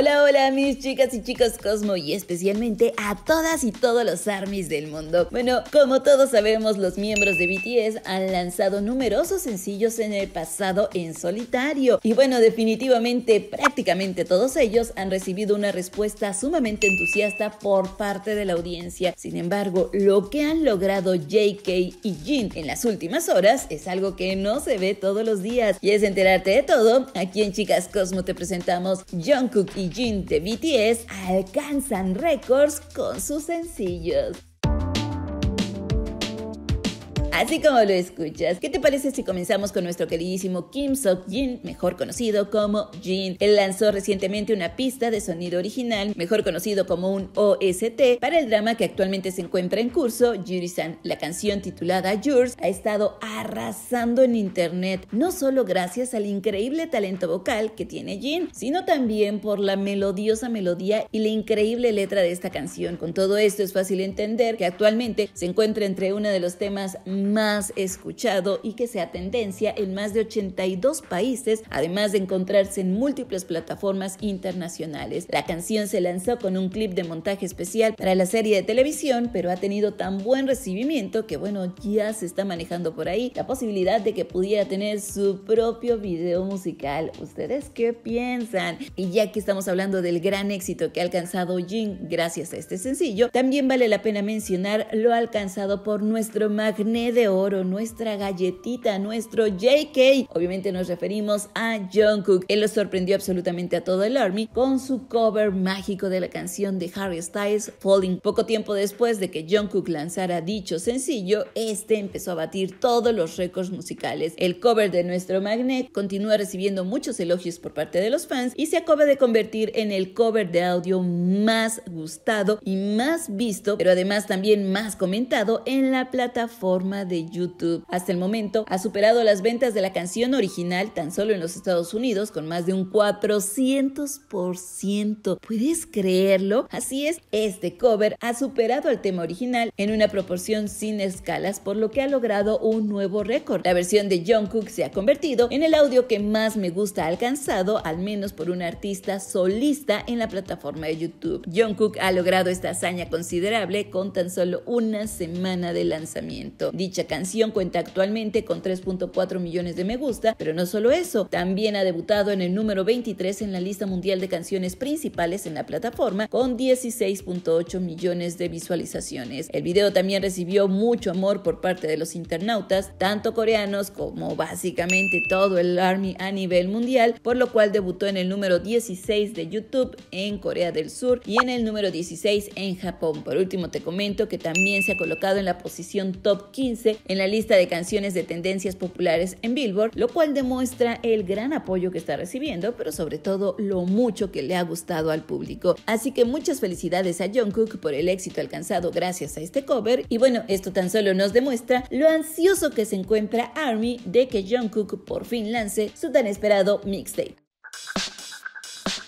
Hola, hola mis chicas y chicos Cosmo y especialmente a todas y todos los armies del mundo. Bueno, como todos sabemos, los miembros de BTS han lanzado numerosos sencillos en el pasado en solitario. Y bueno, definitivamente prácticamente todos ellos han recibido una respuesta sumamente entusiasta por parte de la audiencia. Sin embargo, lo que han logrado JK y Jin en las últimas horas es algo que no se ve todos los días. Y es enterarte de todo, aquí en Chicas Cosmo te presentamos Jungkook y Jin de BTS alcanzan récords con sus sencillos. Así como lo escuchas. ¿Qué te parece si comenzamos con nuestro queridísimo Kim Sok-jin, mejor conocido como Jin? Él lanzó recientemente una pista de sonido original, mejor conocido como un OST, para el drama que actualmente se encuentra en curso, yuri La canción titulada Yours ha estado arrasando en internet, no solo gracias al increíble talento vocal que tiene Jin, sino también por la melodiosa melodía y la increíble letra de esta canción. Con todo esto es fácil entender que actualmente se encuentra entre uno de los temas más más escuchado y que sea tendencia en más de 82 países, además de encontrarse en múltiples plataformas internacionales. La canción se lanzó con un clip de montaje especial para la serie de televisión, pero ha tenido tan buen recibimiento que bueno, ya se está manejando por ahí la posibilidad de que pudiera tener su propio video musical. ¿Ustedes qué piensan? Y ya que estamos hablando del gran éxito que ha alcanzado Jin gracias a este sencillo, también vale la pena mencionar lo alcanzado por nuestro magné oro, nuestra galletita, nuestro JK. Obviamente nos referimos a Jungkook. Él lo sorprendió absolutamente a todo el ARMY con su cover mágico de la canción de Harry Styles, Falling. Poco tiempo después de que Jungkook lanzara dicho sencillo, este empezó a batir todos los récords musicales. El cover de nuestro Magnet continúa recibiendo muchos elogios por parte de los fans y se acaba de convertir en el cover de audio más gustado y más visto, pero además también más comentado en la plataforma de YouTube. Hasta el momento ha superado las ventas de la canción original tan solo en los Estados Unidos con más de un 400%. ¿Puedes creerlo? Así es, este cover ha superado al tema original en una proporción sin escalas, por lo que ha logrado un nuevo récord. La versión de Cook se ha convertido en el audio que más me gusta alcanzado, al menos por un artista solista en la plataforma de YouTube. Cook ha logrado esta hazaña considerable con tan solo una semana de lanzamiento. Dicha canción cuenta actualmente con 3.4 millones de me gusta, pero no solo eso, también ha debutado en el número 23 en la lista mundial de canciones principales en la plataforma con 16.8 millones de visualizaciones. El video también recibió mucho amor por parte de los internautas, tanto coreanos como básicamente todo el ARMY a nivel mundial, por lo cual debutó en el número 16 de YouTube en Corea del Sur y en el número 16 en Japón. Por último te comento que también se ha colocado en la posición top 15 en la lista de canciones de tendencias populares en Billboard, lo cual demuestra el gran apoyo que está recibiendo, pero sobre todo lo mucho que le ha gustado al público. Así que muchas felicidades a Jungkook por el éxito alcanzado gracias a este cover y bueno, esto tan solo nos demuestra lo ansioso que se encuentra ARMY de que Jungkook por fin lance su tan esperado mixtape.